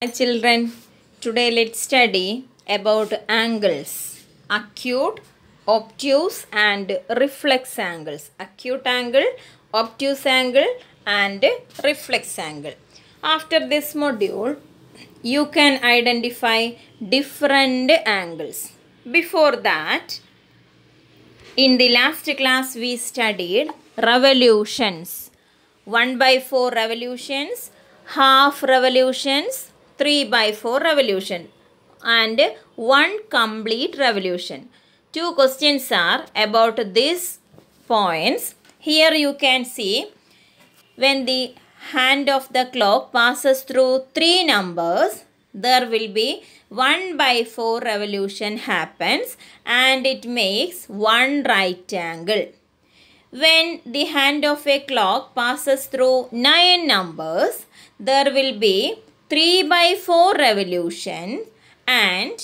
Hi children, today let's study about angles. Acute, obtuse and reflex angles. Acute angle, obtuse angle and reflex angle. After this module, you can identify different angles. Before that, in the last class we studied revolutions. 1 by 4 revolutions, half revolutions, 3 by 4 revolution and 1 complete revolution. Two questions are about these points. Here you can see when the hand of the clock passes through 3 numbers, there will be 1 by 4 revolution happens and it makes 1 right angle. When the hand of a clock passes through 9 numbers, there will be 3 by 4 revolution and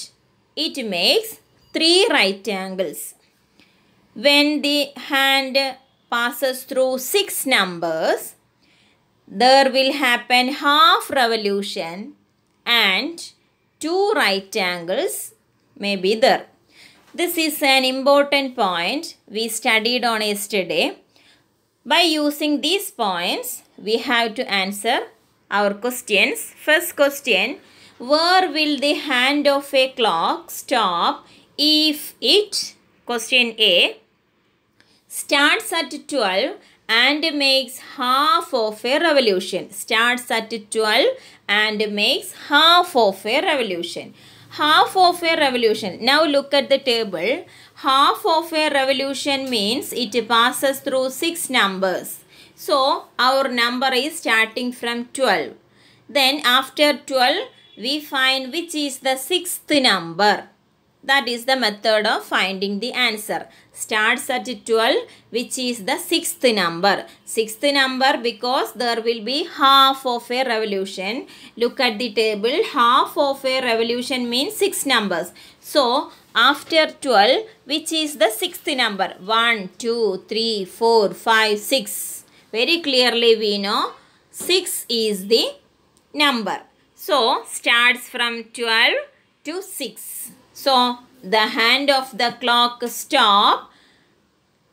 it makes 3 right angles. When the hand passes through 6 numbers, there will happen half revolution and 2 right angles may be there. This is an important point we studied on yesterday. By using these points, we have to answer our questions. First question, where will the hand of a clock stop if it, question A, starts at 12 and makes half of a revolution. Starts at 12 and makes half of a revolution. Half of a revolution. Now look at the table. Half of a revolution means it passes through 6 numbers. So, our number is starting from 12. Then after 12, we find which is the sixth number. That is the method of finding the answer. Starts at 12, which is the sixth number. Sixth number because there will be half of a revolution. Look at the table. Half of a revolution means six numbers. So, after 12, which is the sixth number? 1, 2, 3, 4, 5, 6. Very clearly we know 6 is the number. So, starts from 12 to 6. So, the hand of the clock stop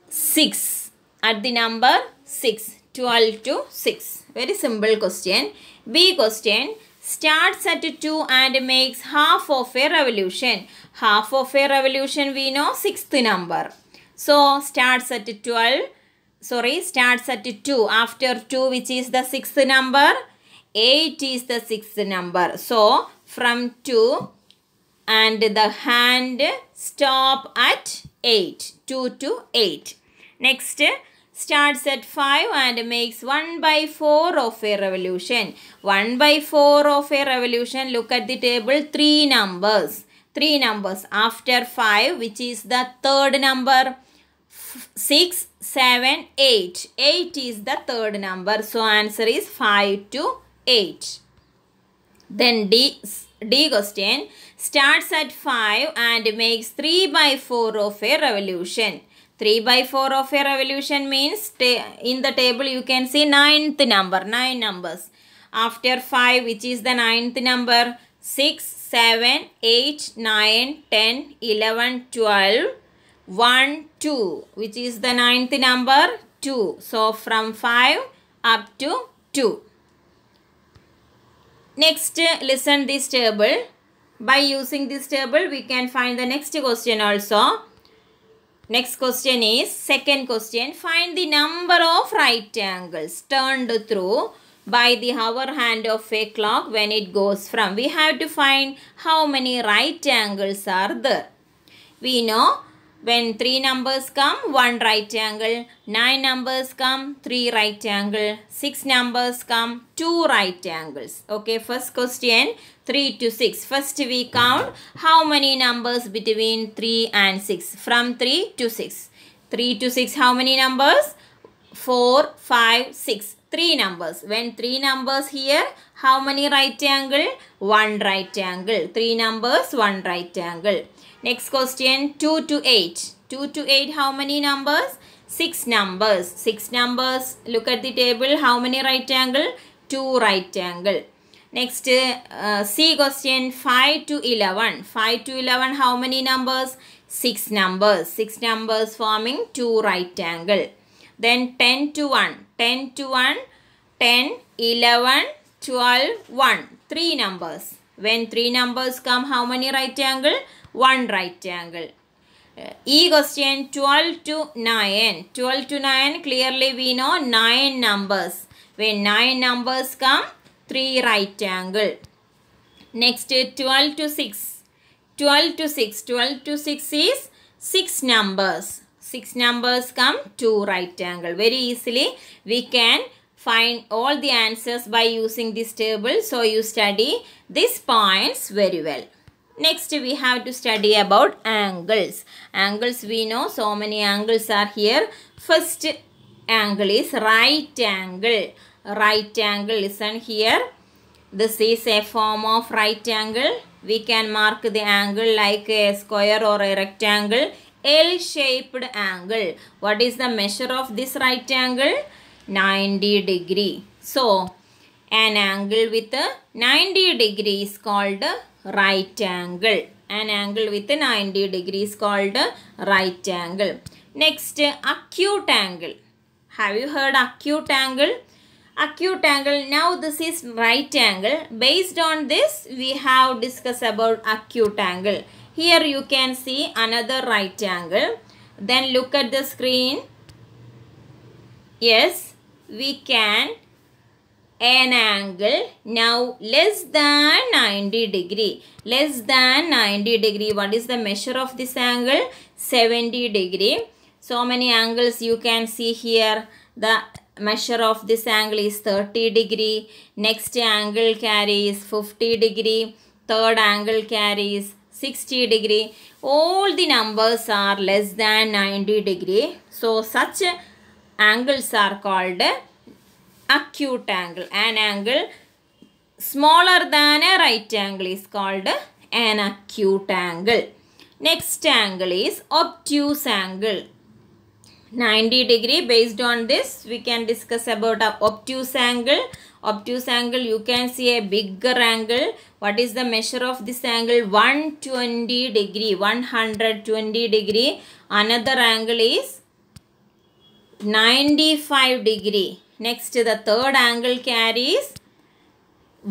6 at the number 6. 12 to 6. Very simple question. B question starts at 2 and makes half of a revolution. Half of a revolution we know sixth number. So starts at 12 sorry starts at 2 after 2 which is the sixth number 8 is the sixth number so from 2 and the hand stop at 8 2 to 8 next starts at 5 and makes 1 by 4 of a revolution 1 by 4 of a revolution look at the table 3 numbers 3 numbers after 5 which is the third number 6, 7, 8. 8 is the third number. So, answer is 5 to 8. Then D, D question starts at 5 and makes 3 by 4 of a revolution. 3 by 4 of a revolution means in the table you can see ninth number, 9 numbers. After 5 which is the ninth number, 6, 7, 8, 9, 10, 11, 12, 1, 2 which is the ninth number 2. So from 5 up to 2. Next listen this table. By using this table we can find the next question also. Next question is, second question, find the number of right angles turned through by the hour hand of a clock when it goes from. We have to find how many right angles are there. We know when 3 numbers come, 1 right angle. 9 numbers come, 3 right angle. 6 numbers come, 2 right angles. Okay, first question, 3 to 6. First we count how many numbers between 3 and 6. From 3 to 6. 3 to 6, how many numbers? 4, 5, 6 three numbers. When three numbers here, how many right angle? One right angle. Three numbers, one right angle. Next question 2 to 8. 2 to 8 how many numbers? 6 numbers. 6 numbers. Look at the table. How many right angle? 2 right angle. Next uh, C question 5 to 11. 5 to 11 how many numbers? 6 numbers. 6 numbers forming 2 right angle. Then 10 to 1. 10 to 1. 10, 11, 12, 1. 3 numbers. When 3 numbers come how many right angle? one right angle. Uh, e question 12 to 9. 12 to 9 clearly we know 9 numbers. When 9 numbers come, 3 right angle. Next 12 to 6. 12 to 6. 12 to 6 is 6 numbers. 6 numbers come 2 right angle. Very easily we can find all the answers by using this table. So you study these points very well. Next we have to study about angles. Angles we know so many angles are here. First angle is right angle. Right angle listen here. This is a form of right angle. We can mark the angle like a square or a rectangle. L-shaped angle. What is the measure of this right angle? 90 degree. So, an angle with a 90 degree is called right angle. An angle with 90 degrees called right angle. Next, acute angle. Have you heard acute angle? Acute angle, now this is right angle. Based on this, we have discussed about acute angle. Here you can see another right angle. Then look at the screen. Yes, we can an angle now less than 90 degree less than 90 degree what is the measure of this angle 70 degree so many angles you can see here the measure of this angle is 30 degree next angle carries 50 degree third angle carries 60 degree all the numbers are less than 90 degree so such angles are called acute angle. An angle smaller than a right angle is called an acute angle. Next angle is obtuse angle. 90 degree based on this we can discuss about a obtuse angle. Obtuse angle you can see a bigger angle. What is the measure of this angle? 120 degree, 120 degree. Another angle is 95 degree Next, the third angle carries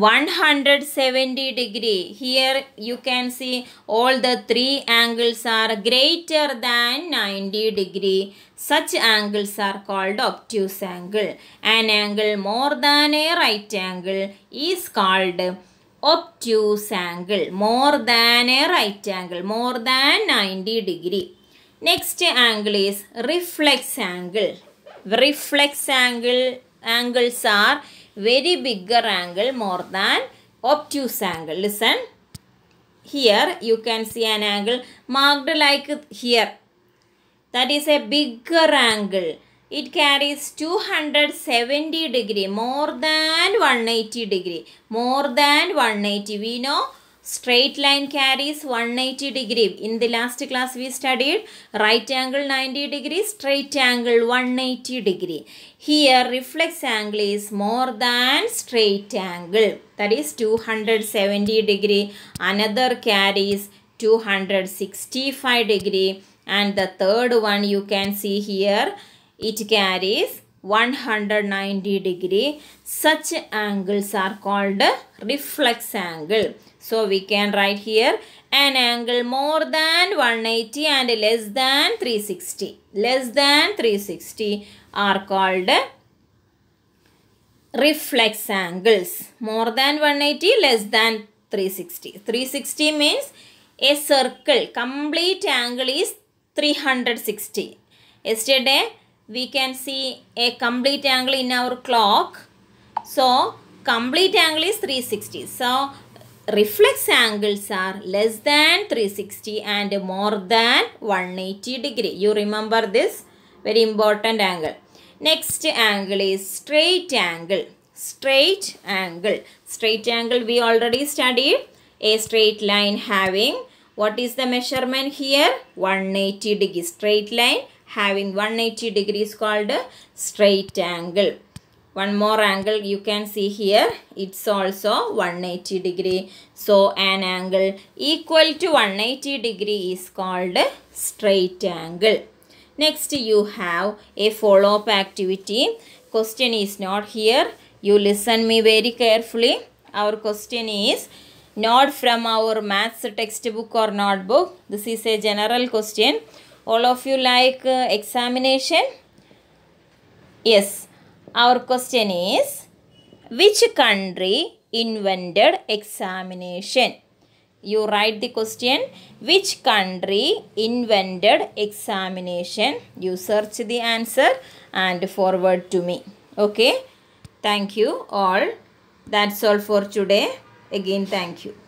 170 degree. Here you can see all the three angles are greater than 90 degree. Such angles are called obtuse angle. An angle more than a right angle is called obtuse angle. More than a right angle. More than 90 degree. Next angle is reflex angle reflex angle angles are very bigger angle more than obtuse angle. Listen, here you can see an angle marked like here. That is a bigger angle. It carries 270 degree more than 180 degree. More than 180. We know Straight line carries 180 degree. In the last class we studied right angle 90 degree, straight angle 180 degree. Here reflex angle is more than straight angle. That is 270 degree. Another carries 265 degree. And the third one you can see here, it carries 190 degree. Such angles are called reflex angle. So we can write here an angle more than 180 and less than 360. Less than 360 are called reflex angles. More than 180, less than 360. 360 means a circle. Complete angle is 360. Yesterday, we can see a complete angle in our clock. So, complete angle is 360. So, reflex angles are less than 360 and more than 180 degree. You remember this very important angle. Next angle is straight angle. Straight angle. Straight angle we already studied. A straight line having what is the measurement here? 180 degree. Straight line having 180 degrees called called straight angle one more angle you can see here it's also 180 degree so an angle equal to 180 degree is called straight angle next you have a follow-up activity question is not here you listen me very carefully our question is not from our maths textbook or notebook this is a general question all of you like uh, examination yes our question is, which country invented examination? You write the question, which country invented examination? You search the answer and forward to me. Okay. Thank you all. That's all for today. Again, thank you.